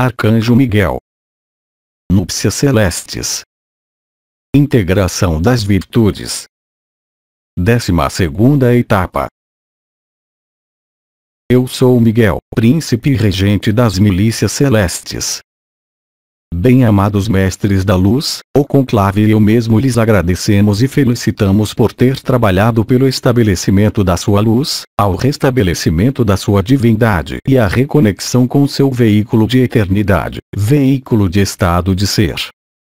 Arcanjo Miguel. Núpcias Celestes. Integração das Virtudes. Décima segunda etapa. Eu sou Miguel, príncipe regente das milícias celestes. Bem-amados mestres da luz, o conclave e eu mesmo lhes agradecemos e felicitamos por ter trabalhado pelo estabelecimento da sua luz, ao restabelecimento da sua divindade e à reconexão com seu veículo de eternidade, veículo de estado de ser.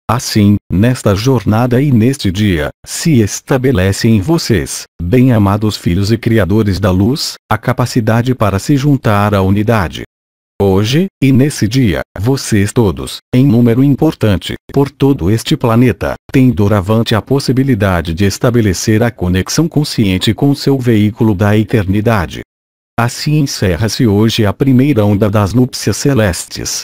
Assim, nesta jornada e neste dia, se estabelece em vocês, bem-amados filhos e criadores da luz, a capacidade para se juntar à unidade, hoje, e nesse dia, vocês todos, em número importante, por todo este planeta, têm doravante a possibilidade de estabelecer a conexão consciente com seu veículo da eternidade. Assim encerra-se hoje a primeira onda das núpcias celestes.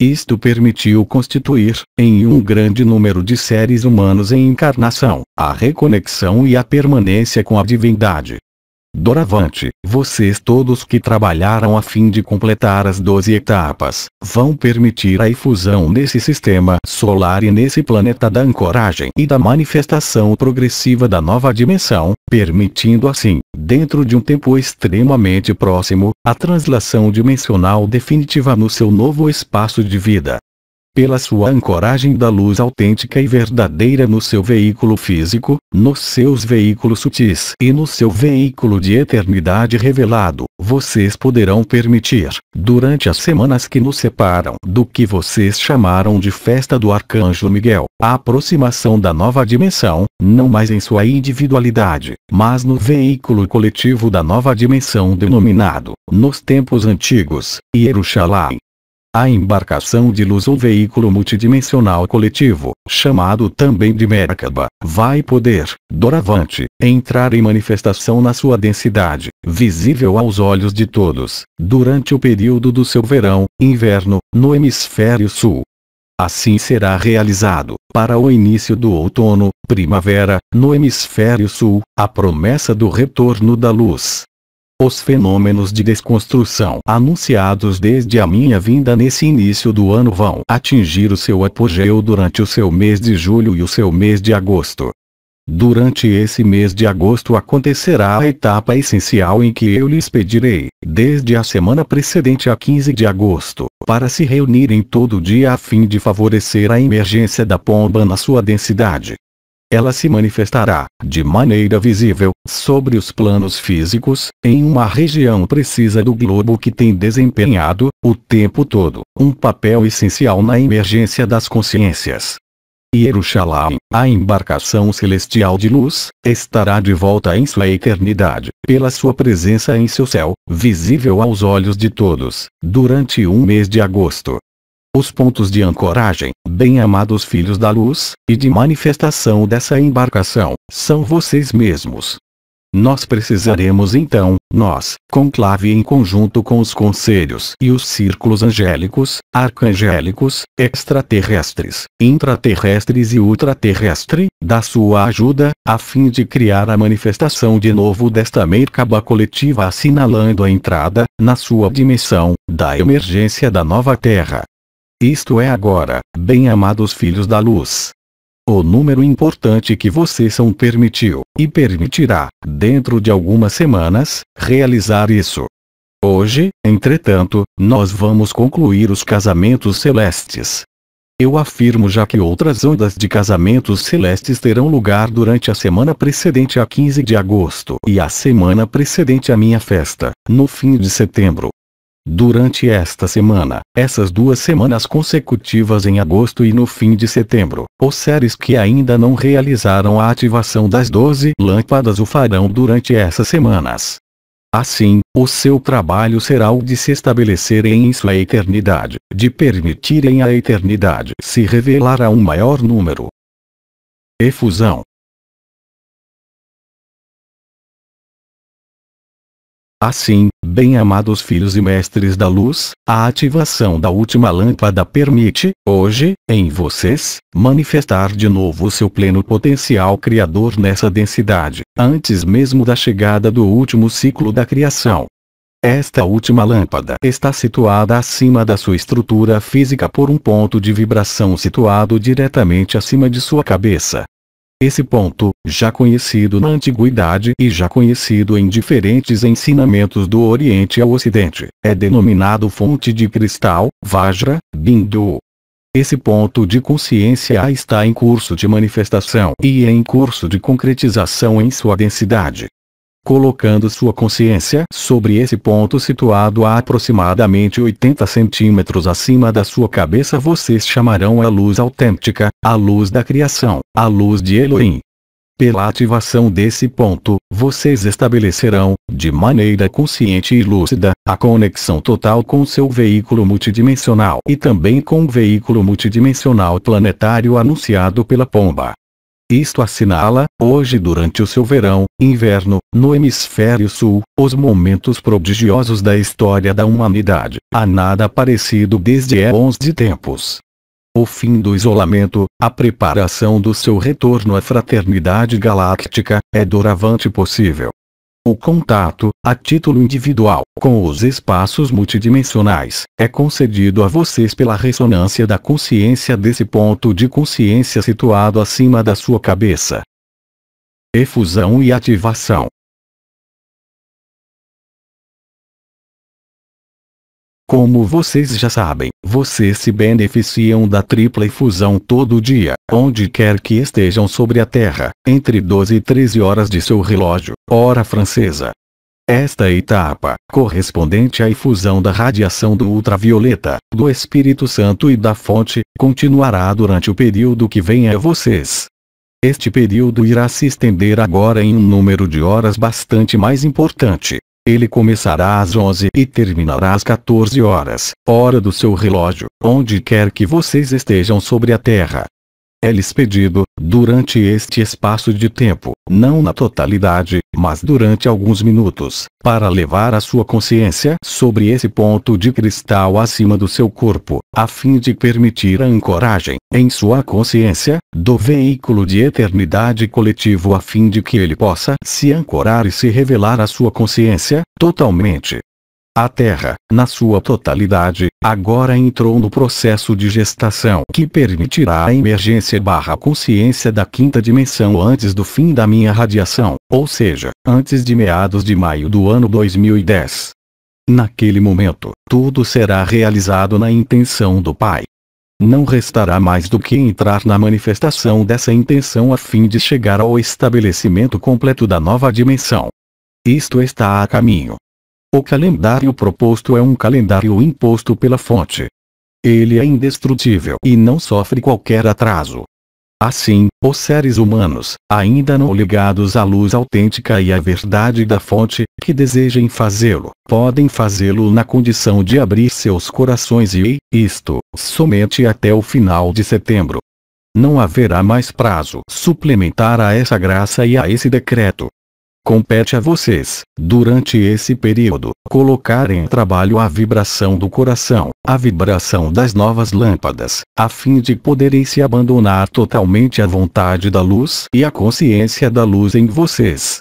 Isto permitiu constituir, em um grande número de seres humanos em encarnação, a reconexão e a permanência com a divindade, Doravante, vocês todos que trabalharam a fim de completar as 12 etapas, vão permitir a infusão nesse sistema solar e nesse planeta da ancoragem e da manifestação progressiva da nova dimensão, permitindo assim, dentro de um tempo extremamente próximo, a translação dimensional definitiva no seu novo espaço de vida pela sua ancoragem da luz autêntica e verdadeira no seu veículo físico, nos seus veículos sutis e no seu veículo de eternidade revelado, vocês poderão permitir, durante as semanas que nos separam do que vocês chamaram de festa do Arcanjo Miguel, a aproximação da nova dimensão, não mais em sua individualidade, mas no veículo coletivo da nova dimensão denominado, nos tempos antigos, Yerushalayim, a embarcação de luz ou veículo multidimensional coletivo, chamado também de Merkaba, vai poder, doravante, entrar em manifestação na sua densidade, visível aos olhos de todos, durante o período do seu verão, inverno, no hemisfério sul. Assim será realizado, para o início do outono, primavera, no hemisfério sul, a promessa do retorno da luz. Os fenômenos de desconstrução anunciados desde a minha vinda nesse início do ano vão atingir o seu apogeu durante o seu mês de julho e o seu mês de agosto. Durante esse mês de agosto acontecerá a etapa essencial em que eu lhes pedirei, desde a semana precedente a 15 de agosto, para se reunirem todo dia a fim de favorecer a emergência da pomba na sua densidade, ela se manifestará, de maneira visível, sobre os planos físicos, em uma região precisa do globo que tem desempenhado, o tempo todo, um papel essencial na emergência das consciências. Yerushalayim, a embarcação celestial de luz, estará de volta em sua eternidade, pela sua presença em seu céu, visível aos olhos de todos, durante um mês de agosto, os pontos de ancoragem, bem-amados filhos da luz, e de manifestação dessa embarcação, são vocês mesmos. Nós precisaremos então, nós, conclave em conjunto com os conselhos e os círculos angélicos, arcangélicos, extraterrestres, intraterrestres e ultraterrestre, da sua ajuda, a fim de criar a manifestação de novo desta mercaba coletiva assinalando a entrada, na sua dimensão, da emergência da nova Terra. Isto é agora, bem-amados filhos da luz. O número importante que vocês são permitiu, e permitirá, dentro de algumas semanas, realizar isso. Hoje, entretanto, nós vamos concluir os casamentos celestes. Eu afirmo já que outras ondas de casamentos celestes terão lugar durante a semana precedente a 15 de agosto e a semana precedente à minha festa, no fim de setembro. Durante esta semana, essas duas semanas consecutivas em agosto e no fim de setembro, os seres que ainda não realizaram a ativação das 12 lâmpadas o farão durante essas semanas. Assim, o seu trabalho será o de se estabelecer em sua eternidade, de permitirem a eternidade se revelar a um maior número. Efusão Assim, bem amados filhos e mestres da luz, a ativação da última lâmpada permite, hoje, em vocês, manifestar de novo seu pleno potencial criador nessa densidade, antes mesmo da chegada do último ciclo da criação. Esta última lâmpada está situada acima da sua estrutura física por um ponto de vibração situado diretamente acima de sua cabeça. Esse ponto, já conhecido na antiguidade e já conhecido em diferentes ensinamentos do Oriente ao Ocidente, é denominado fonte de cristal, Vajra, Bindu. Esse ponto de consciência está em curso de manifestação e em curso de concretização em sua densidade, colocando sua consciência sobre esse ponto situado a aproximadamente 80 centímetros acima da sua cabeça vocês chamarão a luz autêntica, a luz da criação, a luz de Elohim. Pela ativação desse ponto, vocês estabelecerão, de maneira consciente e lúcida, a conexão total com seu veículo multidimensional e também com o veículo multidimensional planetário anunciado pela pomba. Isto assinala, hoje durante o seu verão, inverno, no hemisfério sul, os momentos prodigiosos da história da humanidade. Há nada parecido desde éons de tempos. O fim do isolamento, a preparação do seu retorno à fraternidade galáctica, é doravante possível. O contato, a título individual, com os espaços multidimensionais, é concedido a vocês pela ressonância da consciência desse ponto de consciência situado acima da sua cabeça. Efusão e ativação. Como vocês já sabem, vocês se beneficiam da tripla fusão todo dia, onde quer que estejam sobre a Terra, entre 12 e 13 horas de seu relógio, hora francesa. Esta etapa, correspondente à infusão da radiação do ultravioleta, do Espírito Santo e da fonte, continuará durante o período que vem a vocês. Este período irá se estender agora em um número de horas bastante mais importante, ele começará às 11 e terminará às 14 horas, hora do seu relógio, onde quer que vocês estejam sobre a Terra é-lhes pedido, durante este espaço de tempo, não na totalidade, mas durante alguns minutos, para levar a sua consciência sobre esse ponto de cristal acima do seu corpo, a fim de permitir a ancoragem, em sua consciência, do veículo de eternidade coletivo a fim de que ele possa se ancorar e se revelar à sua consciência, totalmente, a Terra, na sua totalidade, agora entrou no processo de gestação que permitirá a emergência barra consciência da quinta dimensão antes do fim da minha radiação, ou seja, antes de meados de maio do ano 2010. Naquele momento, tudo será realizado na intenção do Pai. Não restará mais do que entrar na manifestação dessa intenção a fim de chegar ao estabelecimento completo da nova dimensão. Isto está a caminho, o calendário proposto é um calendário imposto pela fonte. Ele é indestrutível e não sofre qualquer atraso. Assim, os seres humanos, ainda não ligados à luz autêntica e à verdade da fonte, que desejem fazê-lo, podem fazê-lo na condição de abrir seus corações e, isto, somente até o final de setembro. Não haverá mais prazo suplementar a essa graça e a esse decreto. Compete a vocês, durante esse período, colocar em trabalho a vibração do coração, a vibração das novas lâmpadas, a fim de poderem se abandonar totalmente à vontade da luz e à consciência da luz em vocês.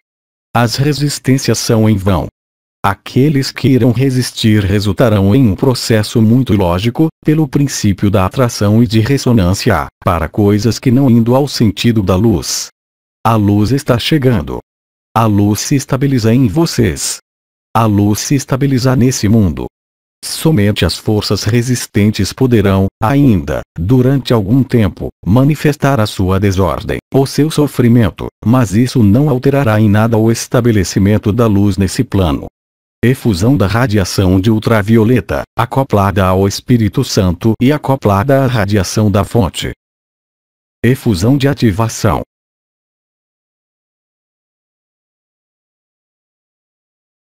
As resistências são em vão. Aqueles que irão resistir resultarão em um processo muito lógico, pelo princípio da atração e de ressonância, para coisas que não indo ao sentido da luz. A luz está chegando, a luz se estabiliza em vocês. A luz se estabiliza nesse mundo. Somente as forças resistentes poderão, ainda, durante algum tempo, manifestar a sua desordem ou seu sofrimento, mas isso não alterará em nada o estabelecimento da luz nesse plano. Efusão da radiação de ultravioleta, acoplada ao Espírito Santo e acoplada à radiação da fonte. Efusão de ativação.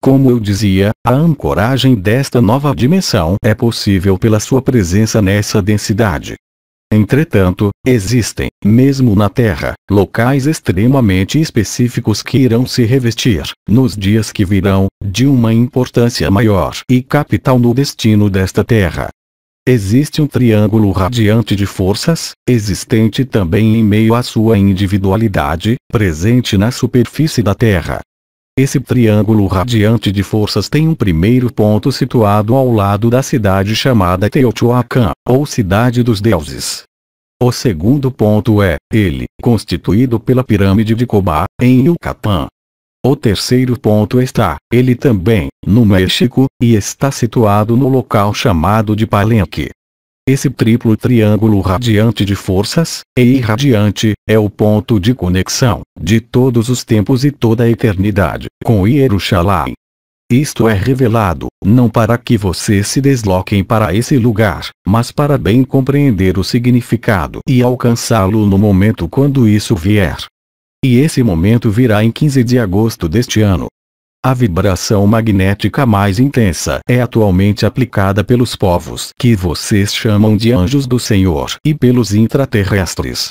Como eu dizia, a ancoragem desta nova dimensão é possível pela sua presença nessa densidade. Entretanto, existem, mesmo na Terra, locais extremamente específicos que irão se revestir, nos dias que virão, de uma importância maior e capital no destino desta Terra. Existe um triângulo radiante de forças, existente também em meio à sua individualidade, presente na superfície da Terra. Esse triângulo radiante de forças tem um primeiro ponto situado ao lado da cidade chamada Teotihuacan, ou Cidade dos Deuses. O segundo ponto é, ele, constituído pela pirâmide de Cobá, em Yucatán. O terceiro ponto está, ele também, no México, e está situado no local chamado de Palenque. Esse triplo triângulo radiante de forças, e irradiante, é o ponto de conexão, de todos os tempos e toda a eternidade, com Yerushalayim. Isto é revelado, não para que vocês se desloquem para esse lugar, mas para bem compreender o significado e alcançá-lo no momento quando isso vier. E esse momento virá em 15 de agosto deste ano, a vibração magnética mais intensa é atualmente aplicada pelos povos que vocês chamam de anjos do Senhor e pelos intraterrestres.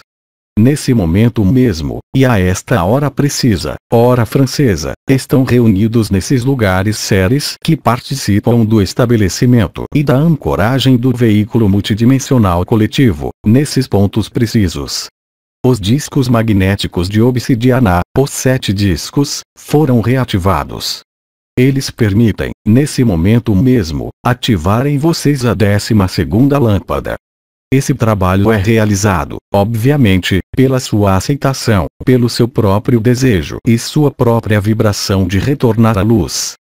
Nesse momento mesmo, e a esta hora precisa, hora francesa, estão reunidos nesses lugares seres que participam do estabelecimento e da ancoragem do veículo multidimensional coletivo, nesses pontos precisos, os discos magnéticos de obsidiana, os sete discos, foram reativados. Eles permitem, nesse momento mesmo, ativar em vocês a décima segunda lâmpada. Esse trabalho é realizado, obviamente, pela sua aceitação, pelo seu próprio desejo e sua própria vibração de retornar à luz.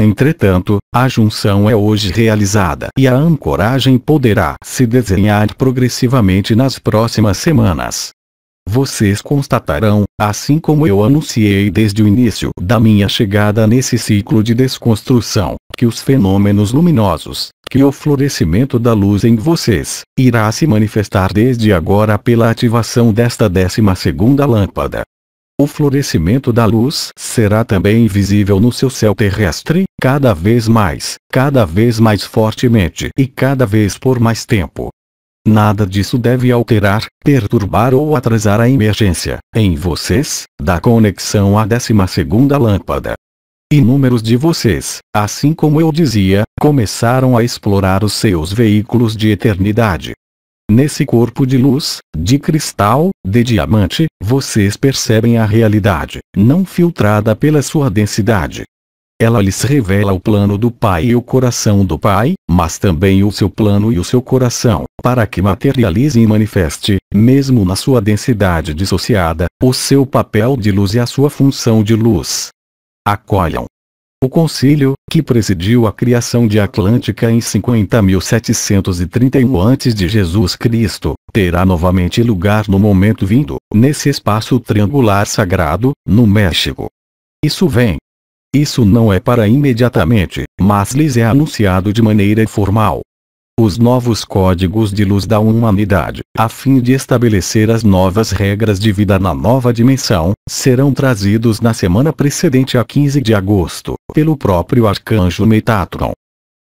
Entretanto, a junção é hoje realizada e a ancoragem poderá se desenhar progressivamente nas próximas semanas. Vocês constatarão, assim como eu anunciei desde o início da minha chegada nesse ciclo de desconstrução, que os fenômenos luminosos, que o florescimento da luz em vocês, irá se manifestar desde agora pela ativação desta décima segunda lâmpada. O florescimento da luz será também visível no seu céu terrestre, cada vez mais, cada vez mais fortemente e cada vez por mais tempo. Nada disso deve alterar, perturbar ou atrasar a emergência, em vocês, da conexão à 12 lâmpada. Inúmeros de vocês, assim como eu dizia, começaram a explorar os seus veículos de eternidade. Nesse corpo de luz, de cristal, de diamante, vocês percebem a realidade, não filtrada pela sua densidade, ela lhes revela o plano do Pai e o coração do Pai, mas também o seu plano e o seu coração, para que materialize e manifeste, mesmo na sua densidade dissociada, o seu papel de luz e a sua função de luz. Acolham. O concílio, que presidiu a criação de Atlântica em 50.731 a.C., terá novamente lugar no momento vindo, nesse espaço triangular sagrado, no México. Isso vem isso não é para imediatamente, mas lhes é anunciado de maneira formal. Os novos códigos de luz da humanidade, a fim de estabelecer as novas regras de vida na nova dimensão, serão trazidos na semana precedente a 15 de agosto, pelo próprio arcanjo Metatron.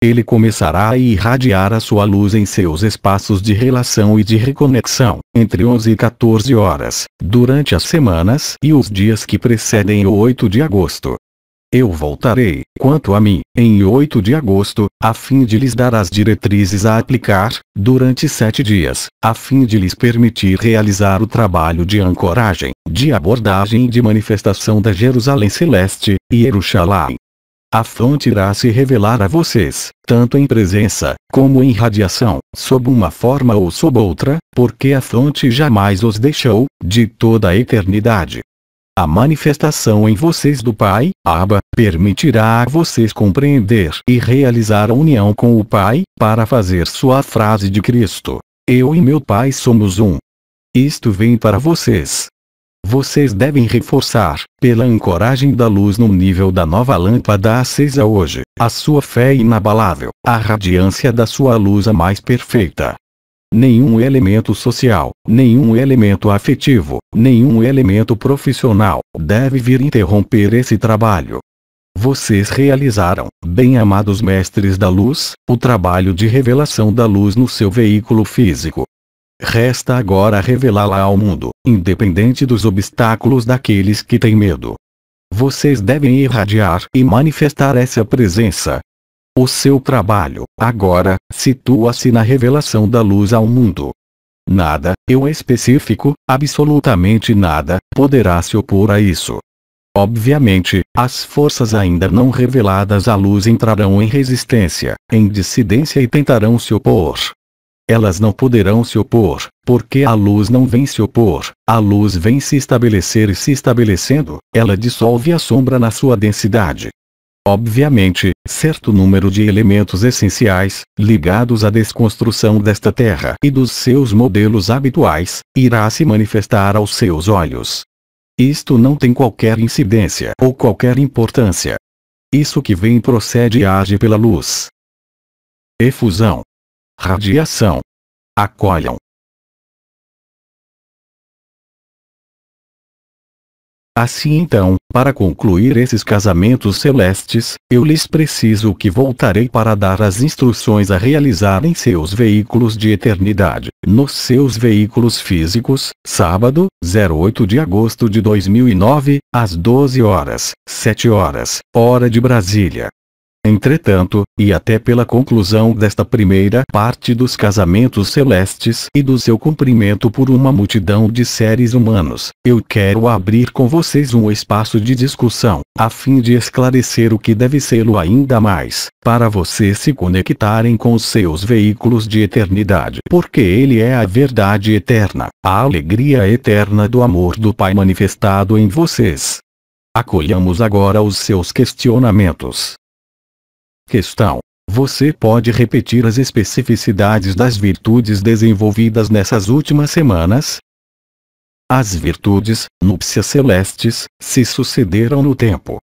Ele começará a irradiar a sua luz em seus espaços de relação e de reconexão, entre 11 e 14 horas, durante as semanas e os dias que precedem o 8 de agosto, eu voltarei, quanto a mim, em 8 de agosto, a fim de lhes dar as diretrizes a aplicar, durante sete dias, a fim de lhes permitir realizar o trabalho de ancoragem, de abordagem e de manifestação da Jerusalém Celeste, e Jerusalém. A fonte irá se revelar a vocês, tanto em presença, como em radiação, sob uma forma ou sob outra, porque a fonte jamais os deixou, de toda a eternidade. A manifestação em vocês do Pai, Abba, permitirá a vocês compreender e realizar a união com o Pai, para fazer sua frase de Cristo. Eu e meu Pai somos um. Isto vem para vocês. Vocês devem reforçar, pela ancoragem da luz no nível da nova lâmpada acesa hoje, a sua fé inabalável, a radiância da sua luz a mais perfeita, nenhum elemento social, nenhum elemento afetivo, nenhum elemento profissional deve vir interromper esse trabalho. Vocês realizaram, bem-amados mestres da luz, o trabalho de revelação da luz no seu veículo físico. Resta agora revelá-la ao mundo, independente dos obstáculos daqueles que têm medo. Vocês devem irradiar e manifestar essa presença, o seu trabalho, agora, situa-se na revelação da luz ao mundo. Nada, eu específico, absolutamente nada, poderá se opor a isso. Obviamente, as forças ainda não reveladas à luz entrarão em resistência, em dissidência e tentarão se opor. Elas não poderão se opor, porque a luz não vem se opor, a luz vem se estabelecer e se estabelecendo, ela dissolve a sombra na sua densidade, obviamente, certo número de elementos essenciais, ligados à desconstrução desta Terra e dos seus modelos habituais, irá se manifestar aos seus olhos. Isto não tem qualquer incidência ou qualquer importância. Isso que vem procede e age pela luz. Efusão. Radiação. Acolham. Assim então, para concluir esses casamentos celestes, eu lhes preciso que voltarei para dar as instruções a realizar em seus veículos de eternidade, nos seus veículos físicos, sábado, 08 de agosto de 2009, às 12 horas, 7 horas, hora de Brasília entretanto, e até pela conclusão desta primeira parte dos casamentos celestes e do seu cumprimento por uma multidão de seres humanos, eu quero abrir com vocês um espaço de discussão, a fim de esclarecer o que deve sê-lo ainda mais, para vocês se conectarem com os seus veículos de eternidade. Porque Ele é a verdade eterna, a alegria eterna do amor do Pai manifestado em vocês. Acolhamos agora os seus questionamentos. Questão. Você pode repetir as especificidades das virtudes desenvolvidas nessas últimas semanas? As virtudes, núpcias celestes, se sucederam no tempo.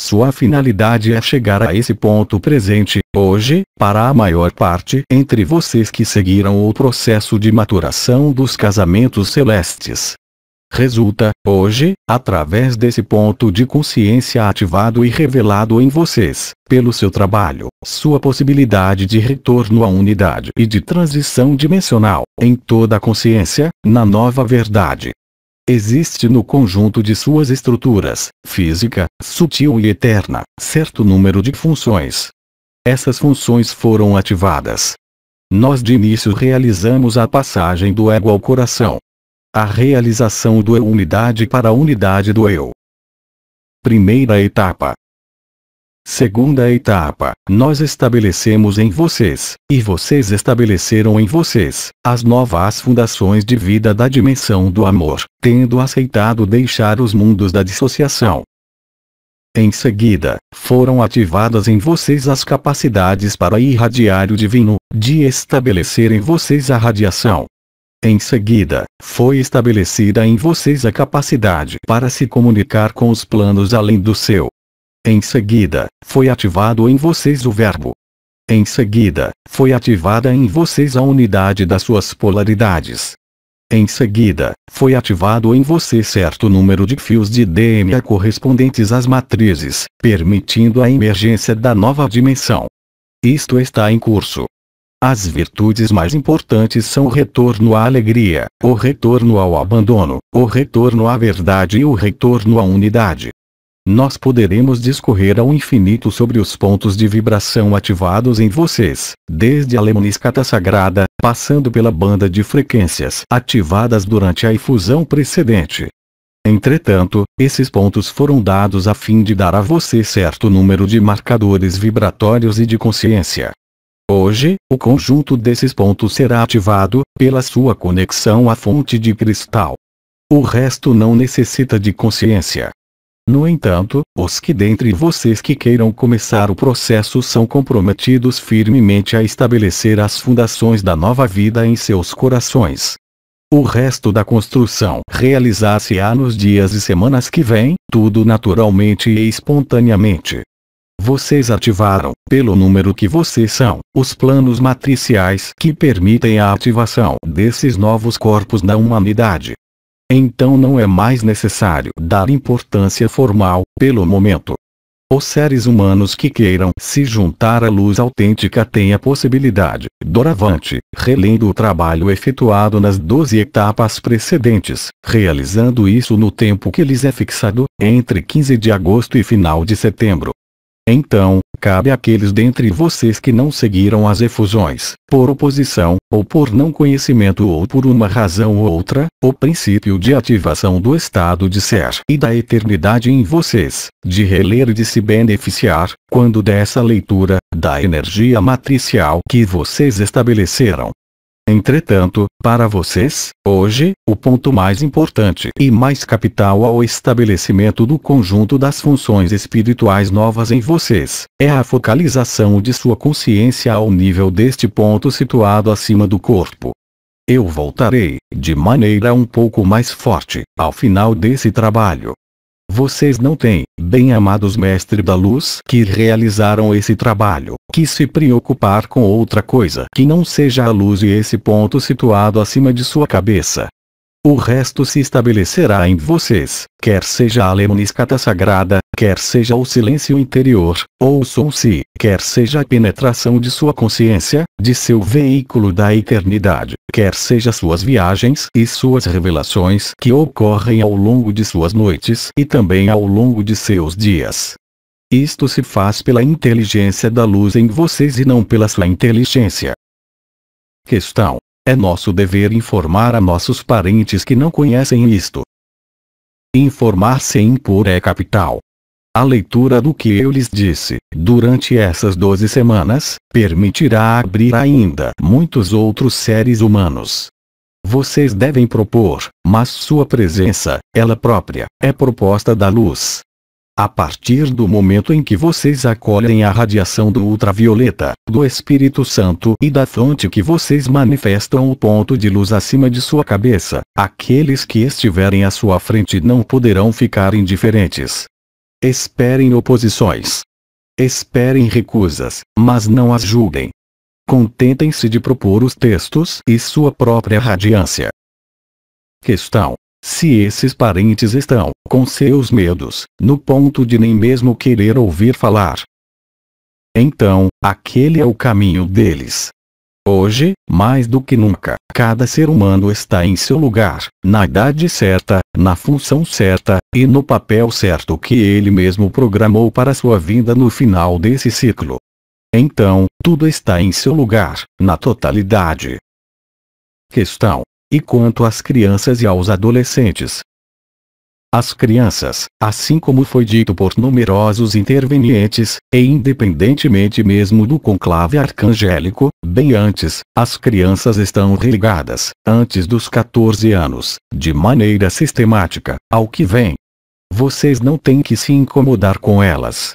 Sua finalidade é chegar a esse ponto presente, hoje, para a maior parte entre vocês que seguiram o processo de maturação dos casamentos celestes resulta, hoje, através desse ponto de consciência ativado e revelado em vocês, pelo seu trabalho, sua possibilidade de retorno à unidade e de transição dimensional, em toda a consciência, na nova verdade existe no conjunto de suas estruturas, física, sutil e eterna, certo número de funções. Essas funções foram ativadas. Nós de início realizamos a passagem do ego ao coração, a realização do eu unidade para a unidade do eu. Primeira etapa. Segunda etapa, nós estabelecemos em vocês, e vocês estabeleceram em vocês, as novas fundações de vida da dimensão do amor, tendo aceitado deixar os mundos da dissociação. Em seguida, foram ativadas em vocês as capacidades para irradiar o divino, de estabelecer em vocês a radiação, em seguida, foi estabelecida em vocês a capacidade para se comunicar com os planos além do seu. Em seguida, foi ativado em vocês o verbo. Em seguida, foi ativada em vocês a unidade das suas polaridades. Em seguida, foi ativado em você certo número de fios de DNA correspondentes às matrizes, permitindo a emergência da nova dimensão. Isto está em curso. As virtudes mais importantes são o retorno à alegria, o retorno ao abandono, o retorno à verdade e o retorno à unidade. Nós poderemos discorrer ao infinito sobre os pontos de vibração ativados em vocês, desde a lemniscata sagrada, passando pela banda de frequências ativadas durante a infusão precedente. Entretanto, esses pontos foram dados a fim de dar a você certo número de marcadores vibratórios e de consciência, Hoje, o conjunto desses pontos será ativado, pela sua conexão à fonte de cristal. O resto não necessita de consciência. No entanto, os que dentre vocês que queiram começar o processo são comprometidos firmemente a estabelecer as fundações da nova vida em seus corações. O resto da construção realizar-se-á nos dias e semanas que vêm, tudo naturalmente e espontaneamente. Vocês ativaram, pelo número que vocês são, os planos matriciais que permitem a ativação desses novos corpos na humanidade. Então não é mais necessário dar importância formal, pelo momento. Os seres humanos que queiram se juntar à luz autêntica têm a possibilidade, doravante, relendo o trabalho efetuado nas 12 etapas precedentes, realizando isso no tempo que lhes é fixado, entre 15 de agosto e final de setembro, então, cabe àqueles dentre vocês que não seguiram as efusões, por oposição, ou por não conhecimento ou por uma razão ou outra, o princípio de ativação do estado de ser e da eternidade em vocês, de reler e de se beneficiar, quando dessa leitura, da energia matricial que vocês estabeleceram, Entretanto, para vocês, hoje, o ponto mais importante e mais capital ao estabelecimento do conjunto das funções espirituais novas em vocês, é a focalização de sua consciência ao nível deste ponto situado acima do corpo. Eu voltarei, de maneira um pouco mais forte, ao final desse trabalho. Vocês não têm, bem-amados mestre da luz que realizaram esse trabalho, que se preocupar com outra coisa que não seja a luz e esse ponto situado acima de sua cabeça. O resto se estabelecerá em vocês, quer seja a lemniscata sagrada, quer seja o silêncio interior, ou o som se quer seja a penetração de sua consciência, de seu veículo da eternidade, quer seja suas viagens e suas revelações que ocorrem ao longo de suas noites e também ao longo de seus dias. Isto se faz pela inteligência da luz em vocês e não pela sua inteligência. Questão. É nosso dever informar a nossos parentes que não conhecem isto. Informar sem impor é capital. A leitura do que eu lhes disse, durante essas 12 semanas, permitirá abrir ainda muitos outros seres humanos. Vocês devem propor, mas sua presença, ela própria, é proposta da luz. A partir do momento em que vocês acolhem a radiação do ultravioleta, do Espírito Santo e da fonte que vocês manifestam o ponto de luz acima de sua cabeça, aqueles que estiverem à sua frente não poderão ficar indiferentes. Esperem oposições. Esperem recusas, mas não as julguem. Contentem-se de propor os textos e sua própria radiância. Questão se esses parentes estão com seus medos, no ponto de nem mesmo querer ouvir falar. Então, aquele é o caminho deles. Hoje, mais do que nunca, cada ser humano está em seu lugar, na idade certa, na função certa, e no papel certo que ele mesmo programou para sua vinda no final desse ciclo. Então, tudo está em seu lugar, na totalidade. Questão e quanto às crianças e aos adolescentes. As crianças, assim como foi dito por numerosos intervenientes, e independentemente mesmo do conclave arcangélico, bem antes, as crianças estão religadas, antes dos 14 anos, de maneira sistemática, ao que vem. Vocês não têm que se incomodar com elas,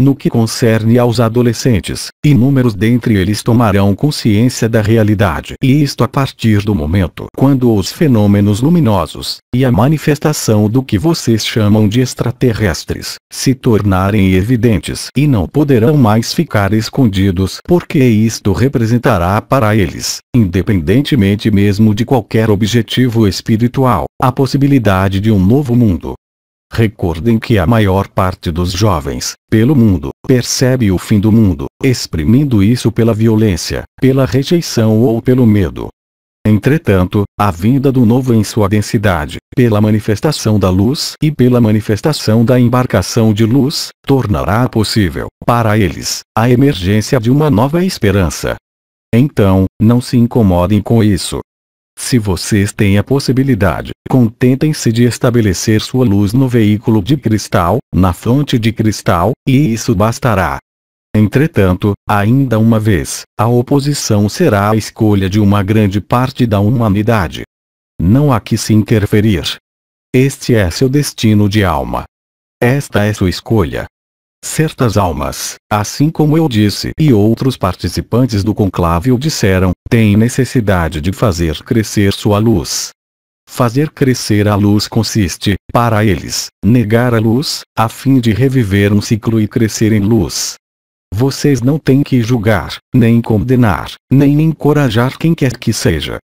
no que concerne aos adolescentes, inúmeros dentre eles tomarão consciência da realidade. E isto a partir do momento quando os fenômenos luminosos, e a manifestação do que vocês chamam de extraterrestres, se tornarem evidentes e não poderão mais ficar escondidos porque isto representará para eles, independentemente mesmo de qualquer objetivo espiritual, a possibilidade de um novo mundo, Recordem que a maior parte dos jovens, pelo mundo, percebe o fim do mundo, exprimindo isso pela violência, pela rejeição ou pelo medo. Entretanto, a vinda do novo em sua densidade, pela manifestação da luz e pela manifestação da embarcação de luz, tornará possível, para eles, a emergência de uma nova esperança. Então, não se incomodem com isso, se vocês têm a possibilidade, contentem-se de estabelecer sua luz no veículo de cristal, na fonte de cristal, e isso bastará. Entretanto, ainda uma vez, a oposição será a escolha de uma grande parte da humanidade. Não há que se interferir. Este é seu destino de alma. Esta é sua escolha, Certas almas, assim como eu disse e outros participantes do conclave o disseram, têm necessidade de fazer crescer sua luz. Fazer crescer a luz consiste, para eles, negar a luz, a fim de reviver um ciclo e crescer em luz. Vocês não têm que julgar, nem condenar, nem encorajar quem quer que seja,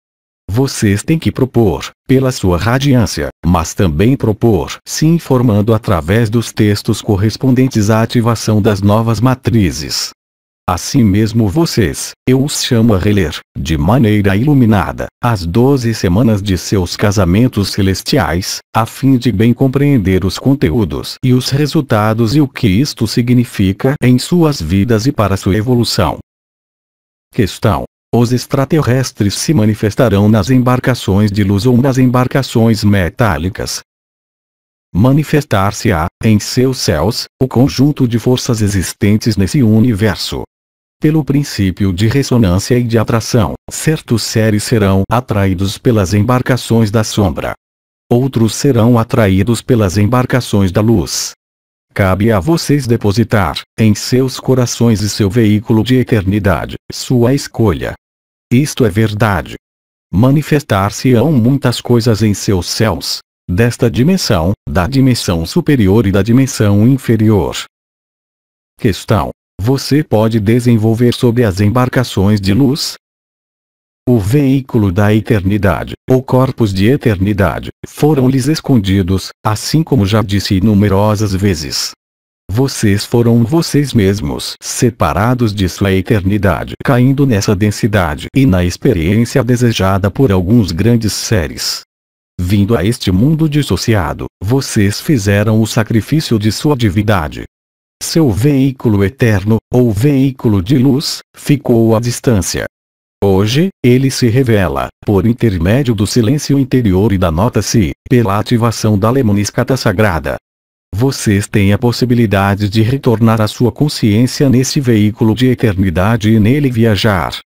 vocês têm que propor, pela sua radiância, mas também propor se informando através dos textos correspondentes à ativação das novas matrizes. Assim mesmo vocês, eu os chamo a reler, de maneira iluminada, as doze semanas de seus casamentos celestiais, a fim de bem compreender os conteúdos e os resultados e o que isto significa em suas vidas e para sua evolução. Questão os extraterrestres se manifestarão nas embarcações de luz ou nas embarcações metálicas. Manifestar-se-á, em seus céus, o conjunto de forças existentes nesse universo. Pelo princípio de ressonância e de atração, certos seres serão atraídos pelas embarcações da sombra. Outros serão atraídos pelas embarcações da luz cabe a vocês depositar, em seus corações e seu veículo de eternidade, sua escolha. Isto é verdade. Manifestar-se-ão muitas coisas em seus céus, desta dimensão, da dimensão superior e da dimensão inferior. Questão: Você pode desenvolver sobre as embarcações de luz? O veículo da eternidade, ou corpos de eternidade, foram-lhes escondidos, assim como já disse numerosas vezes. Vocês foram vocês mesmos, separados de sua eternidade, caindo nessa densidade e na experiência desejada por alguns grandes seres. Vindo a este mundo dissociado, vocês fizeram o sacrifício de sua divindade. Seu veículo eterno, ou veículo de luz, ficou à distância. Hoje, ele se revela, por intermédio do silêncio interior e da nota-se, pela ativação da lemniscata sagrada, vocês têm a possibilidade de retornar à sua consciência nesse veículo de eternidade e nele viajar.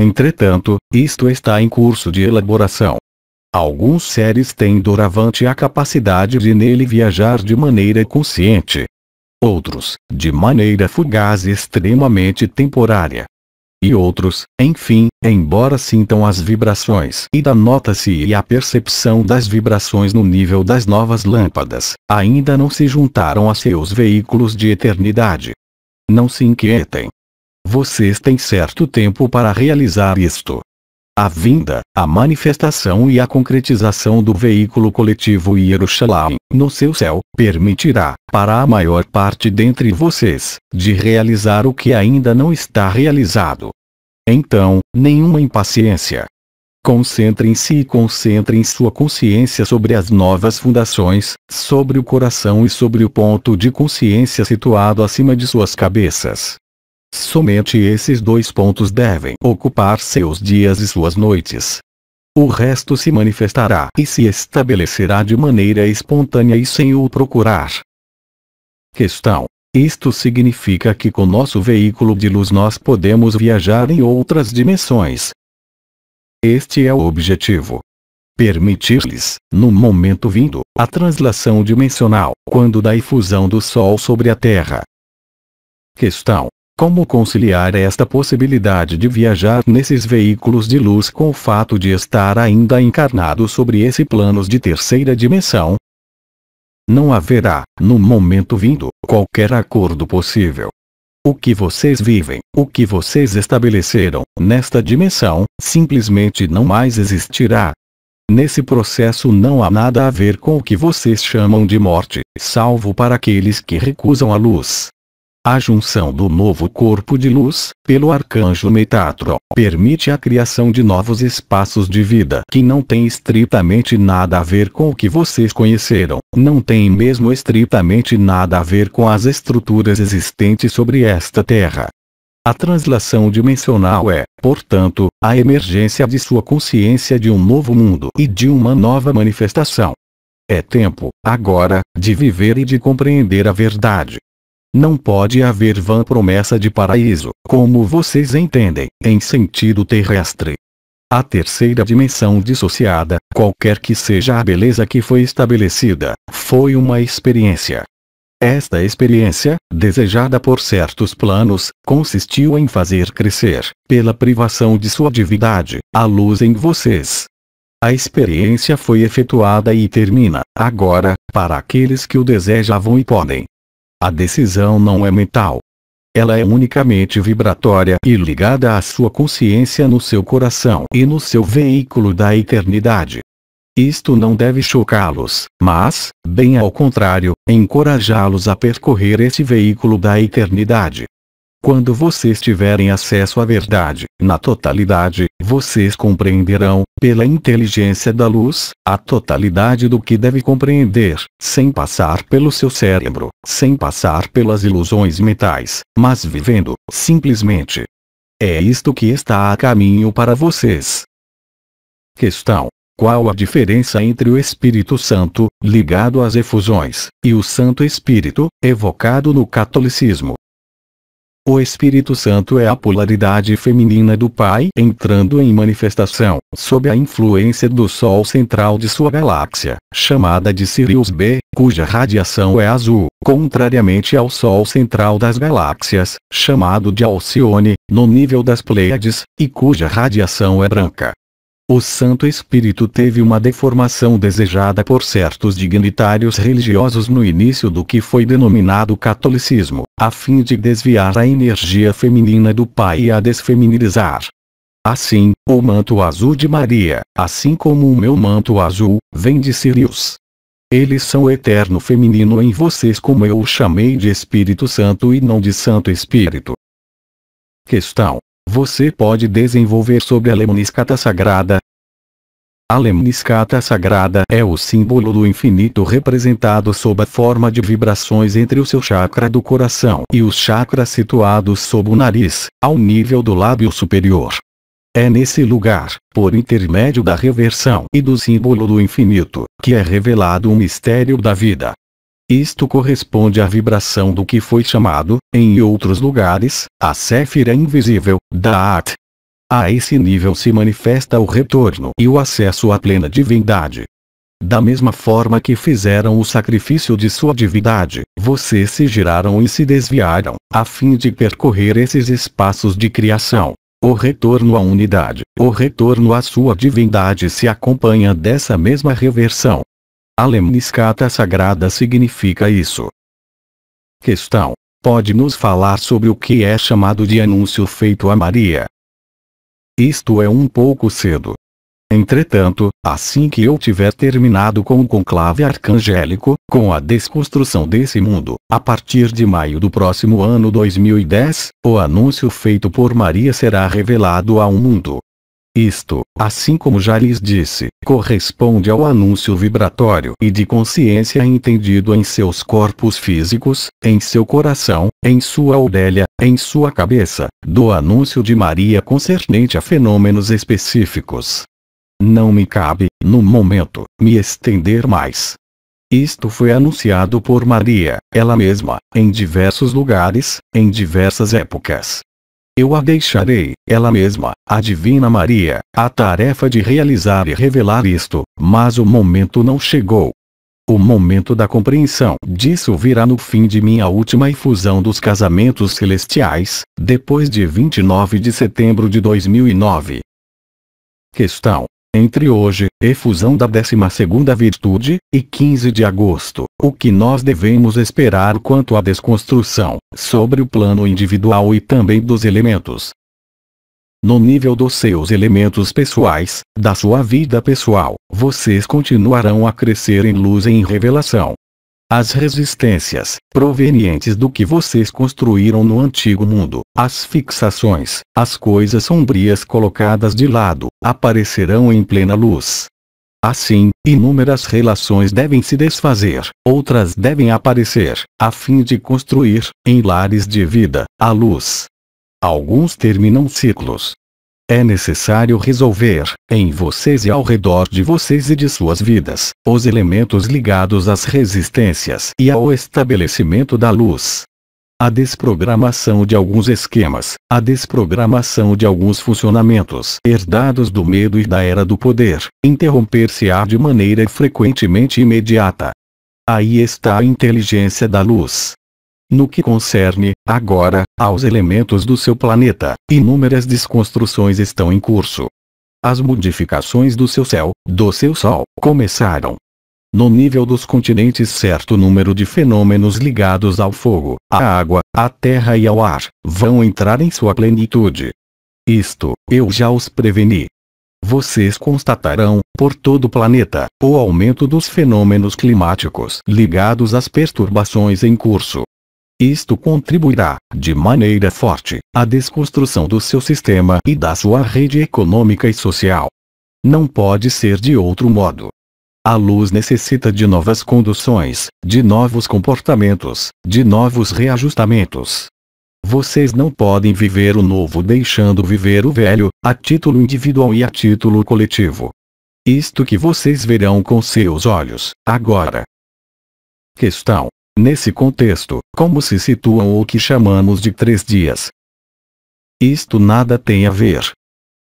Entretanto, isto está em curso de elaboração. Alguns seres têm doravante a capacidade de nele viajar de maneira consciente. Outros, de maneira fugaz e extremamente temporária e outros, enfim, embora sintam as vibrações e da nota-se e a percepção das vibrações no nível das novas lâmpadas, ainda não se juntaram a seus veículos de eternidade. Não se inquietem. Vocês têm certo tempo para realizar isto a vinda, a manifestação e a concretização do veículo coletivo Yerushalayim, no seu céu, permitirá, para a maior parte dentre vocês, de realizar o que ainda não está realizado. Então, nenhuma impaciência. Concentrem-se e concentrem sua consciência sobre as novas fundações, sobre o coração e sobre o ponto de consciência situado acima de suas cabeças. Somente esses dois pontos devem ocupar seus dias e suas noites. O resto se manifestará e se estabelecerá de maneira espontânea e sem o procurar. Questão. Isto significa que com nosso veículo de luz nós podemos viajar em outras dimensões. Este é o objetivo. Permitir-lhes, no momento vindo, a translação dimensional, quando da efusão do Sol sobre a Terra. Questão. Como conciliar esta possibilidade de viajar nesses veículos de luz com o fato de estar ainda encarnado sobre esse planos de terceira dimensão? Não haverá, no momento vindo, qualquer acordo possível. O que vocês vivem, o que vocês estabeleceram, nesta dimensão, simplesmente não mais existirá. Nesse processo não há nada a ver com o que vocês chamam de morte, salvo para aqueles que recusam a luz. A junção do novo corpo de luz, pelo arcanjo Metatron, permite a criação de novos espaços de vida que não tem estritamente nada a ver com o que vocês conheceram, não tem mesmo estritamente nada a ver com as estruturas existentes sobre esta Terra. A translação dimensional é, portanto, a emergência de sua consciência de um novo mundo e de uma nova manifestação. É tempo, agora, de viver e de compreender a verdade. Não pode haver vã promessa de paraíso, como vocês entendem, em sentido terrestre. A terceira dimensão dissociada, qualquer que seja a beleza que foi estabelecida, foi uma experiência. Esta experiência, desejada por certos planos, consistiu em fazer crescer, pela privação de sua divindade, a luz em vocês. A experiência foi efetuada e termina, agora, para aqueles que o desejavam e podem, a decisão não é mental. Ela é unicamente vibratória e ligada à sua consciência no seu coração e no seu veículo da eternidade. Isto não deve chocá-los, mas, bem ao contrário, encorajá-los a percorrer esse veículo da eternidade. Quando vocês tiverem acesso à verdade, na totalidade, vocês compreenderão, pela inteligência da luz, a totalidade do que deve compreender, sem passar pelo seu cérebro, sem passar pelas ilusões mentais, mas vivendo, simplesmente. É isto que está a caminho para vocês. Questão: Qual a diferença entre o Espírito Santo, ligado às efusões, e o Santo Espírito, evocado no catolicismo? O Espírito Santo é a polaridade feminina do Pai entrando em manifestação, sob a influência do Sol central de sua galáxia, chamada de Sirius B, cuja radiação é azul, contrariamente ao Sol central das galáxias, chamado de Alcione, no nível das Pleiades, e cuja radiação é branca. O Santo Espírito teve uma deformação desejada por certos dignitários religiosos no início do que foi denominado catolicismo, a fim de desviar a energia feminina do Pai e a desfeminilizar. Assim, o manto azul de Maria, assim como o meu manto azul, vem de Sirius. Eles são o eterno feminino em vocês como eu o chamei de Espírito Santo e não de Santo Espírito. Questão você pode desenvolver sobre a lemniscata sagrada. A lemniscata sagrada é o símbolo do infinito representado sob a forma de vibrações entre o seu chakra do coração e os chakras situados sob o nariz, ao nível do lábio superior. É nesse lugar, por intermédio da reversão e do símbolo do infinito, que é revelado o mistério da vida, isto corresponde à vibração do que foi chamado, em outros lugares, a séfira invisível, da at. A esse nível se manifesta o retorno e o acesso à plena divindade. Da mesma forma que fizeram o sacrifício de sua divindade, vocês se giraram e se desviaram, a fim de percorrer esses espaços de criação. O retorno à unidade, o retorno à sua divindade se acompanha dessa mesma reversão. A lemniscata sagrada significa isso. Questão. Pode nos falar sobre o que é chamado de anúncio feito a Maria? Isto é um pouco cedo. Entretanto, assim que eu tiver terminado com o conclave arcangélico, com a desconstrução desse mundo, a partir de maio do próximo ano 2010, o anúncio feito por Maria será revelado ao mundo. Isto, assim como já lhes disse, corresponde ao anúncio vibratório e de consciência entendido em seus corpos físicos, em seu coração, em sua orelha, em sua cabeça, do anúncio de Maria concernente a fenômenos específicos. Não me cabe, no momento, me estender mais. Isto foi anunciado por Maria, ela mesma, em diversos lugares, em diversas épocas, eu a deixarei, ela mesma, a Divina Maria, a tarefa de realizar e revelar isto, mas o momento não chegou. O momento da compreensão disso virá no fim de minha última infusão dos casamentos celestiais, depois de 29 de setembro de 2009. Questão entre hoje, efusão da 12ª virtude, e 15 de agosto, o que nós devemos esperar quanto à desconstrução, sobre o plano individual e também dos elementos. No nível dos seus elementos pessoais, da sua vida pessoal, vocês continuarão a crescer em luz e em revelação. As resistências, provenientes do que vocês construíram no antigo mundo, as fixações, as coisas sombrias colocadas de lado, aparecerão em plena luz. Assim, inúmeras relações devem se desfazer, outras devem aparecer, a fim de construir, em lares de vida, a luz. Alguns terminam ciclos, é necessário resolver, em vocês e ao redor de vocês e de suas vidas, os elementos ligados às resistências e ao estabelecimento da luz. A desprogramação de alguns esquemas, a desprogramação de alguns funcionamentos herdados do medo e da era do poder, interromper-se-á de maneira frequentemente imediata. Aí está a inteligência da luz, no que concerne, agora, aos elementos do seu planeta, inúmeras desconstruções estão em curso. As modificações do seu céu, do seu Sol, começaram. No nível dos continentes certo número de fenômenos ligados ao fogo, à água, à terra e ao ar, vão entrar em sua plenitude. Isto, eu já os preveni. Vocês constatarão, por todo o planeta, o aumento dos fenômenos climáticos ligados às perturbações em curso, isto contribuirá, de maneira forte, à desconstrução do seu sistema e da sua rede econômica e social. Não pode ser de outro modo. A luz necessita de novas conduções, de novos comportamentos, de novos reajustamentos. Vocês não podem viver o novo deixando viver o velho, a título individual e a título coletivo. Isto que vocês verão com seus olhos, agora. Questão Nesse contexto, como se situam o que chamamos de três dias? Isto nada tem a ver.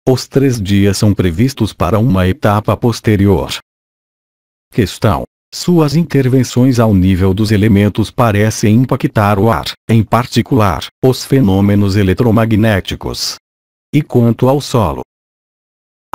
Os três dias são previstos para uma etapa posterior. Questão. Suas intervenções ao nível dos elementos parecem impactar o ar, em particular, os fenômenos eletromagnéticos. E quanto ao solo,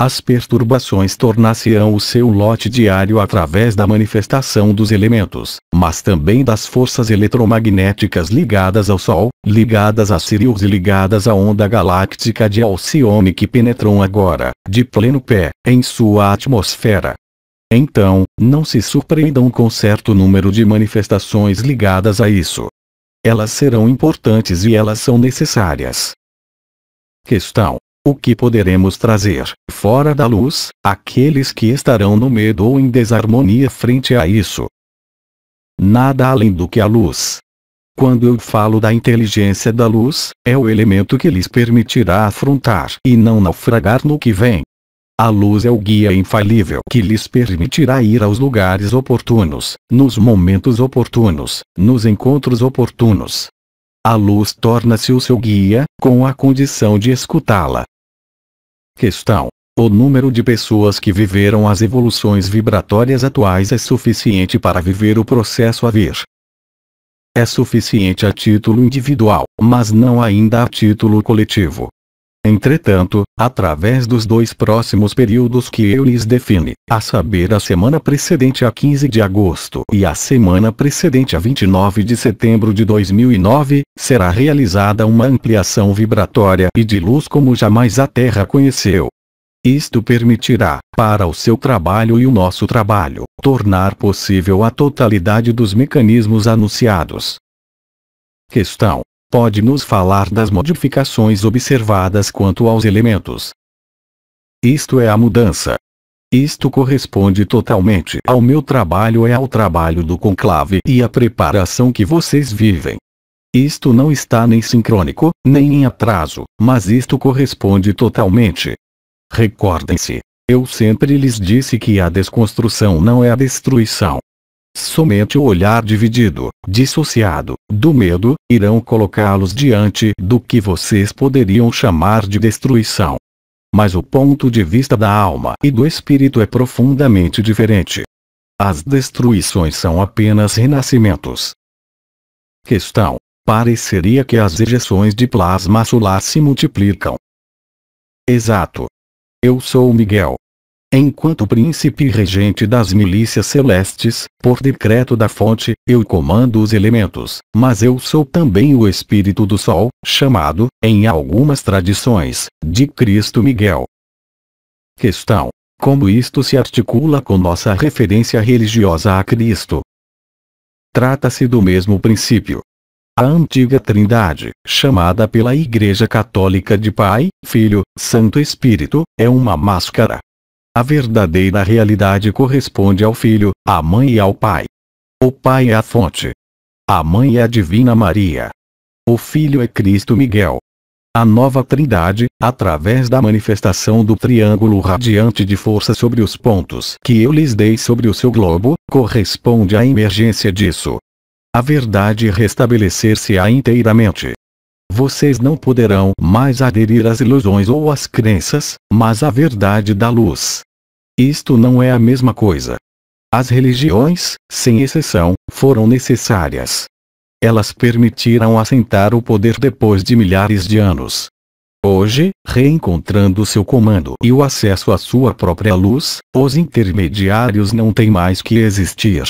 as perturbações tornar-se-ão o seu lote diário através da manifestação dos elementos, mas também das forças eletromagnéticas ligadas ao Sol, ligadas a Sirius e ligadas à onda galáctica de Alcione que penetram agora, de pleno pé, em sua atmosfera. Então, não se surpreendam com certo número de manifestações ligadas a isso. Elas serão importantes e elas são necessárias. Questão o que poderemos trazer, fora da luz, aqueles que estarão no medo ou em desarmonia frente a isso. Nada além do que a luz. Quando eu falo da inteligência da luz, é o elemento que lhes permitirá afrontar e não naufragar no que vem. A luz é o guia infalível que lhes permitirá ir aos lugares oportunos, nos momentos oportunos, nos encontros oportunos. A luz torna-se o seu guia, com a condição de escutá-la, Questão. O número de pessoas que viveram as evoluções vibratórias atuais é suficiente para viver o processo a vir. É suficiente a título individual, mas não ainda a título coletivo. Entretanto, através dos dois próximos períodos que eu lhes define, a saber a semana precedente a 15 de agosto e a semana precedente a 29 de setembro de 2009, será realizada uma ampliação vibratória e de luz como jamais a Terra conheceu. Isto permitirá, para o seu trabalho e o nosso trabalho, tornar possível a totalidade dos mecanismos anunciados. Questão pode nos falar das modificações observadas quanto aos elementos. Isto é a mudança. Isto corresponde totalmente ao meu trabalho e ao trabalho do conclave e à preparação que vocês vivem. Isto não está nem sincrônico, nem em atraso, mas isto corresponde totalmente. Recordem-se, eu sempre lhes disse que a desconstrução não é a destruição. Somente o olhar dividido, dissociado, do medo, irão colocá-los diante do que vocês poderiam chamar de destruição. Mas o ponto de vista da alma e do espírito é profundamente diferente. As destruições são apenas renascimentos. Questão: Pareceria que as ejeções de plasma solar se multiplicam. Exato. Eu sou Miguel, Enquanto príncipe regente das milícias celestes, por decreto da fonte, eu comando os elementos, mas eu sou também o espírito do sol, chamado, em algumas tradições, de Cristo Miguel. Questão: Como isto se articula com nossa referência religiosa a Cristo? Trata-se do mesmo princípio. A antiga Trindade, chamada pela Igreja Católica de Pai, Filho, Santo Espírito, é uma máscara, a verdadeira realidade corresponde ao Filho, à Mãe e ao Pai. O Pai é a fonte. A Mãe é a Divina Maria. O Filho é Cristo Miguel. A nova Trindade, através da manifestação do triângulo radiante de força sobre os pontos que eu lhes dei sobre o seu globo, corresponde à emergência disso. A verdade restabelecer-se-á inteiramente. Vocês não poderão mais aderir às ilusões ou às crenças, mas à verdade da luz. Isto não é a mesma coisa. As religiões, sem exceção, foram necessárias. Elas permitiram assentar o poder depois de milhares de anos. Hoje, reencontrando seu comando e o acesso à sua própria luz, os intermediários não têm mais que existir.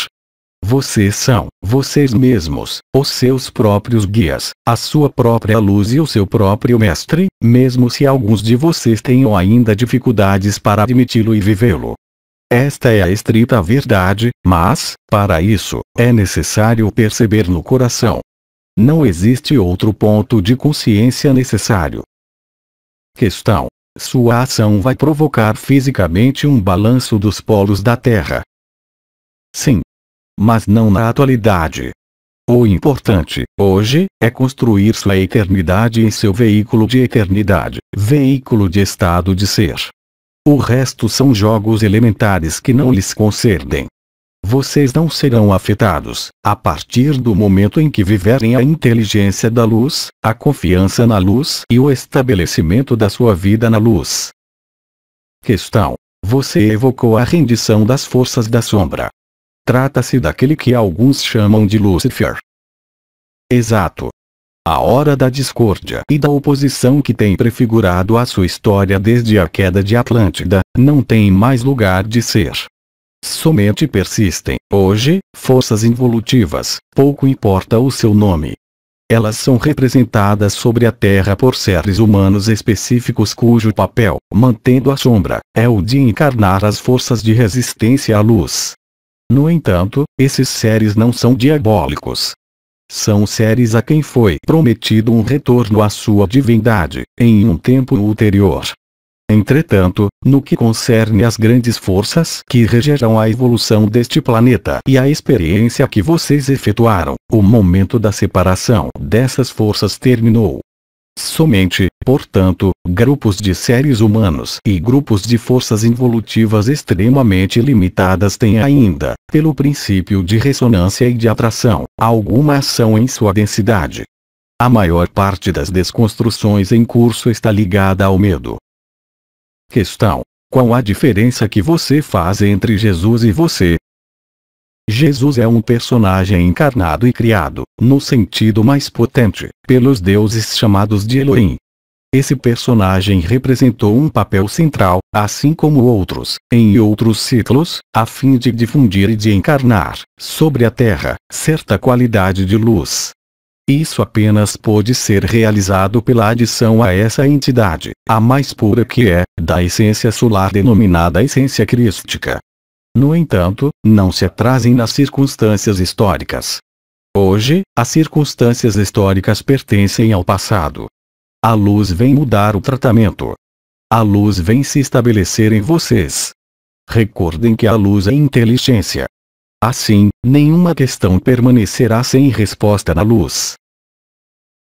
Vocês são, vocês mesmos, os seus próprios guias, a sua própria luz e o seu próprio mestre, mesmo se alguns de vocês tenham ainda dificuldades para admiti-lo e vivê-lo. Esta é a estrita verdade, mas, para isso, é necessário perceber no coração. Não existe outro ponto de consciência necessário. Questão: Sua ação vai provocar fisicamente um balanço dos polos da Terra. Sim, mas não na atualidade. O importante, hoje, é construir sua eternidade em seu veículo de eternidade, veículo de estado de ser. O resto são jogos elementares que não lhes concedem. Vocês não serão afetados, a partir do momento em que viverem a inteligência da luz, a confiança na luz e o estabelecimento da sua vida na luz. Questão: Você evocou a rendição das forças da sombra. Trata-se daquele que alguns chamam de Lúcifer. Exato. A hora da discórdia e da oposição que tem prefigurado a sua história desde a queda de Atlântida, não tem mais lugar de ser. Somente persistem, hoje, forças involutivas, pouco importa o seu nome. Elas são representadas sobre a Terra por seres humanos específicos cujo papel, mantendo a sombra, é o de encarnar as forças de resistência à luz. No entanto, esses seres não são diabólicos. São seres a quem foi prometido um retorno à sua divindade, em um tempo ulterior. Entretanto, no que concerne às grandes forças que regerão a evolução deste planeta e a experiência que vocês efetuaram, o momento da separação dessas forças terminou. Somente portanto, grupos de seres humanos e grupos de forças involutivas extremamente limitadas têm ainda, pelo princípio de ressonância e de atração, alguma ação em sua densidade. A maior parte das desconstruções em curso está ligada ao medo. Questão: Qual a diferença que você faz entre Jesus e você? Jesus é um personagem encarnado e criado, no sentido mais potente, pelos deuses chamados de Elohim, esse personagem representou um papel central, assim como outros, em outros ciclos, a fim de difundir e de encarnar, sobre a Terra, certa qualidade de luz. Isso apenas pôde ser realizado pela adição a essa entidade, a mais pura que é, da essência solar denominada essência crística. No entanto, não se atrasem nas circunstâncias históricas. Hoje, as circunstâncias históricas pertencem ao passado, a luz vem mudar o tratamento. A luz vem se estabelecer em vocês. Recordem que a luz é inteligência. Assim, nenhuma questão permanecerá sem resposta na luz.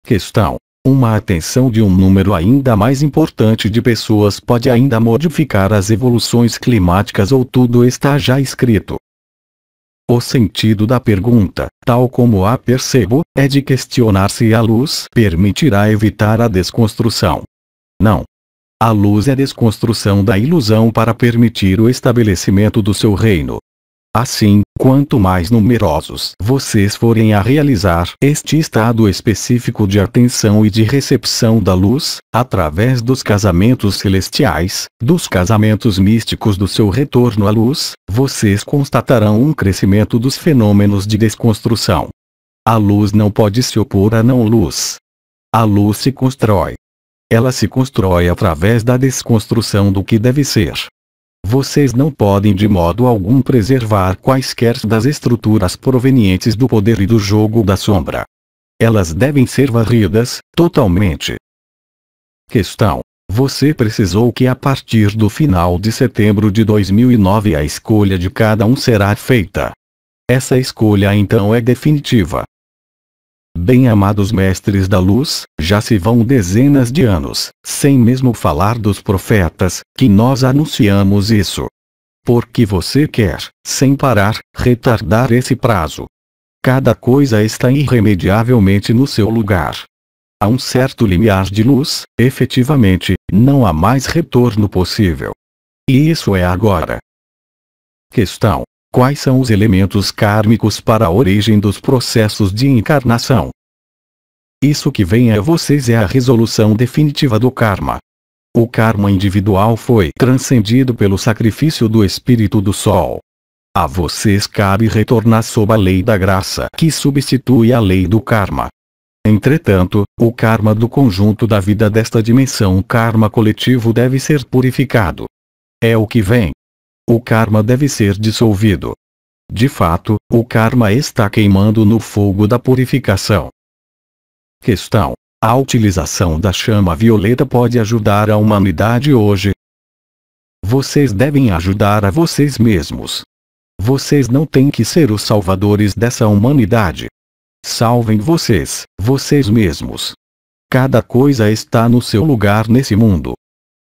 Questão. Uma atenção de um número ainda mais importante de pessoas pode ainda modificar as evoluções climáticas ou tudo está já escrito. O sentido da pergunta, tal como a percebo, é de questionar se a luz permitirá evitar a desconstrução. Não. A luz é a desconstrução da ilusão para permitir o estabelecimento do seu reino. Assim, quanto mais numerosos vocês forem a realizar este estado específico de atenção e de recepção da luz, através dos casamentos celestiais, dos casamentos místicos do seu retorno à luz, vocês constatarão um crescimento dos fenômenos de desconstrução. A luz não pode se opor à não-luz. A luz se constrói. Ela se constrói através da desconstrução do que deve ser. Vocês não podem de modo algum preservar quaisquer das estruturas provenientes do poder e do jogo da sombra. Elas devem ser varridas, totalmente. Questão. Você precisou que a partir do final de setembro de 2009 a escolha de cada um será feita. Essa escolha então é definitiva. Bem-amados mestres da luz, já se vão dezenas de anos, sem mesmo falar dos profetas, que nós anunciamos isso. Porque você quer, sem parar, retardar esse prazo. Cada coisa está irremediavelmente no seu lugar. A um certo limiar de luz, efetivamente, não há mais retorno possível. E isso é agora. Questão Quais são os elementos kármicos para a origem dos processos de encarnação? Isso que vem a vocês é a resolução definitiva do karma. O karma individual foi transcendido pelo sacrifício do Espírito do Sol. A vocês cabe retornar sob a lei da graça que substitui a lei do karma. Entretanto, o karma do conjunto da vida desta dimensão karma coletivo deve ser purificado. É o que vem o karma deve ser dissolvido. De fato, o karma está queimando no fogo da purificação. Questão: A utilização da chama violeta pode ajudar a humanidade hoje? Vocês devem ajudar a vocês mesmos. Vocês não têm que ser os salvadores dessa humanidade. Salvem vocês, vocês mesmos. Cada coisa está no seu lugar nesse mundo.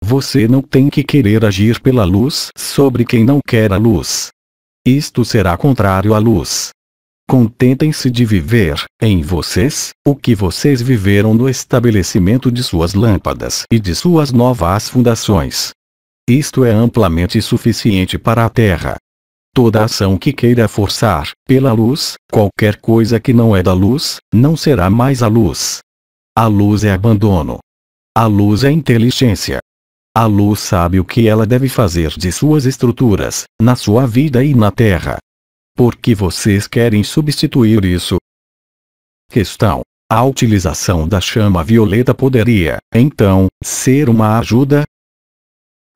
Você não tem que querer agir pela luz sobre quem não quer a luz. Isto será contrário à luz. Contentem-se de viver, em vocês, o que vocês viveram no estabelecimento de suas lâmpadas e de suas novas fundações. Isto é amplamente suficiente para a Terra. Toda ação que queira forçar, pela luz, qualquer coisa que não é da luz, não será mais a luz. A luz é abandono. A luz é inteligência. A luz sabe o que ela deve fazer de suas estruturas, na sua vida e na Terra. Por que vocês querem substituir isso? Questão. A utilização da chama violeta poderia, então, ser uma ajuda?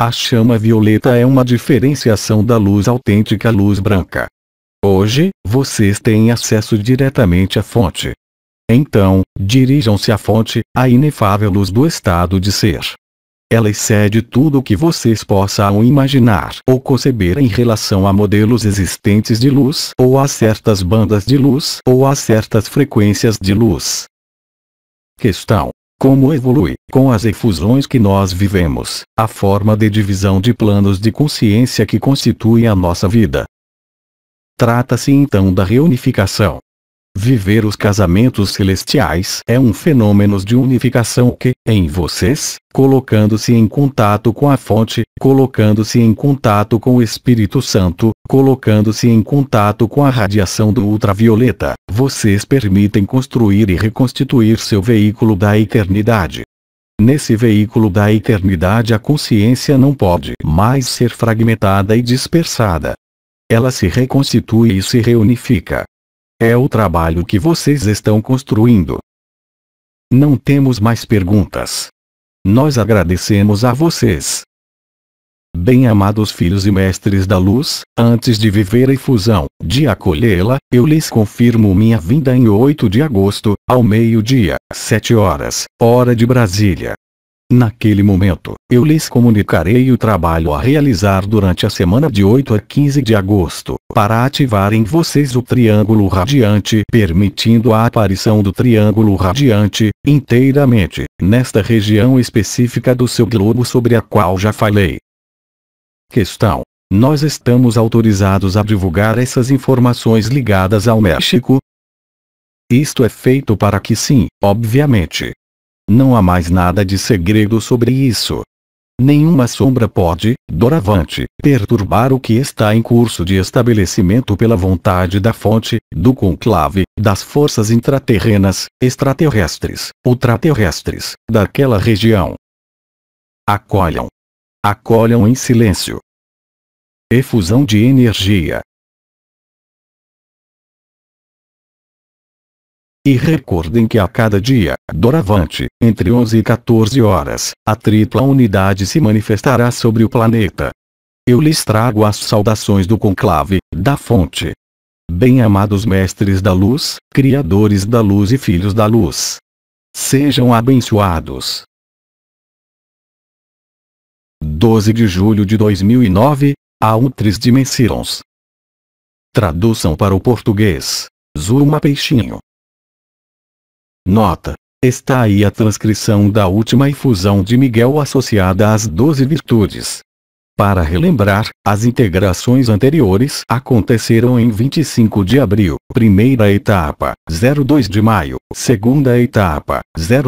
A chama violeta é uma diferenciação da luz autêntica luz branca. Hoje, vocês têm acesso diretamente à fonte. Então, dirijam-se à fonte, à inefável luz do estado de ser. Ela excede tudo o que vocês possam imaginar ou conceber em relação a modelos existentes de luz ou a certas bandas de luz ou a certas frequências de luz. Questão como evolui, com as efusões que nós vivemos, a forma de divisão de planos de consciência que constitui a nossa vida. Trata-se então da reunificação, Viver os casamentos celestiais é um fenômeno de unificação que, em vocês, colocando-se em contato com a fonte, colocando-se em contato com o Espírito Santo, colocando-se em contato com a radiação do ultravioleta, vocês permitem construir e reconstituir seu veículo da eternidade. Nesse veículo da eternidade a consciência não pode mais ser fragmentada e dispersada. Ela se reconstitui e se reunifica. É o trabalho que vocês estão construindo. Não temos mais perguntas. Nós agradecemos a vocês. Bem-amados filhos e mestres da luz, antes de viver a efusão, de acolhê-la, eu lhes confirmo minha vinda em 8 de agosto, ao meio-dia, 7 horas, hora de Brasília. Naquele momento, eu lhes comunicarei o trabalho a realizar durante a semana de 8 a 15 de agosto, para ativar em vocês o triângulo radiante, permitindo a aparição do triângulo radiante, inteiramente, nesta região específica do seu globo sobre a qual já falei. Questão. Nós estamos autorizados a divulgar essas informações ligadas ao México? Isto é feito para que sim, obviamente, não há mais nada de segredo sobre isso. Nenhuma sombra pode, doravante, perturbar o que está em curso de estabelecimento pela vontade da fonte, do conclave, das forças intraterrenas, extraterrestres, ultraterrestres, daquela região. Acolham. Acolham em silêncio. Efusão de energia. E recordem que a cada dia, doravante, entre 11 e 14 horas, a tripla unidade se manifestará sobre o planeta. Eu lhes trago as saudações do conclave, da fonte. Bem-amados mestres da luz, criadores da luz e filhos da luz. Sejam abençoados. 12 de julho de 2009, a Utris Dimensions. Tradução para o português. Zuma Peixinho. Nota. Está aí a transcrição da última infusão de Miguel associada às doze virtudes. Para relembrar, as integrações anteriores aconteceram em 25 de abril, primeira etapa, 02 de maio, segunda etapa,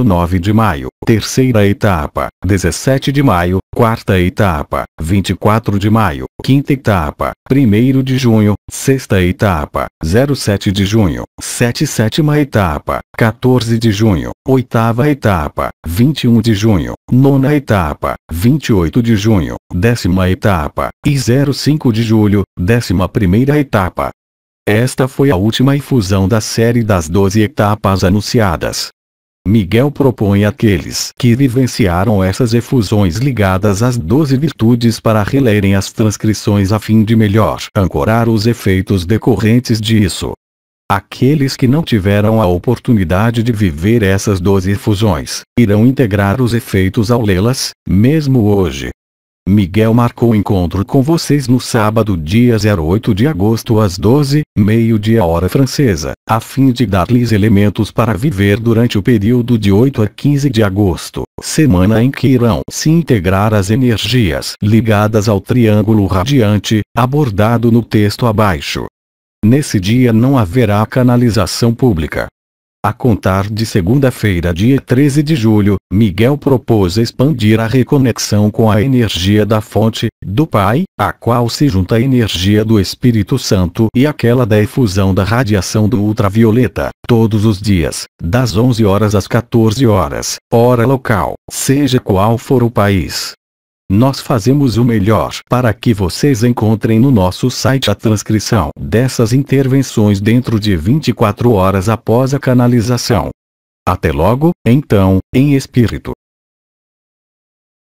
09 de maio, terceira etapa, 17 de maio, Quarta etapa, 24 de maio. Quinta etapa, 1 de junho. Sexta etapa, 07 de junho. 7 sétima etapa, 14 de junho. Oitava etapa, 21 de junho. Nona etapa, 28 de junho. Décima etapa, e 05 de julho, décima primeira etapa. Esta foi a última infusão da série das 12 etapas anunciadas. Miguel propõe àqueles que vivenciaram essas efusões ligadas às doze virtudes para relerem as transcrições a fim de melhor ancorar os efeitos decorrentes disso. Aqueles que não tiveram a oportunidade de viver essas doze efusões, irão integrar os efeitos ao lê-las, mesmo hoje, Miguel marcou encontro com vocês no sábado dia 08 de agosto às 12, meio-dia hora francesa, a fim de dar-lhes elementos para viver durante o período de 8 a 15 de agosto, semana em que irão se integrar as energias ligadas ao triângulo radiante, abordado no texto abaixo. Nesse dia não haverá canalização pública. A contar de segunda-feira, dia 13 de julho, Miguel propôs expandir a reconexão com a energia da fonte, do Pai, a qual se junta a energia do Espírito Santo e aquela da efusão da radiação do ultravioleta, todos os dias, das 11 horas às 14 horas, hora local, seja qual for o país. Nós fazemos o melhor para que vocês encontrem no nosso site a transcrição dessas intervenções dentro de 24 horas após a canalização. Até logo, então, em espírito.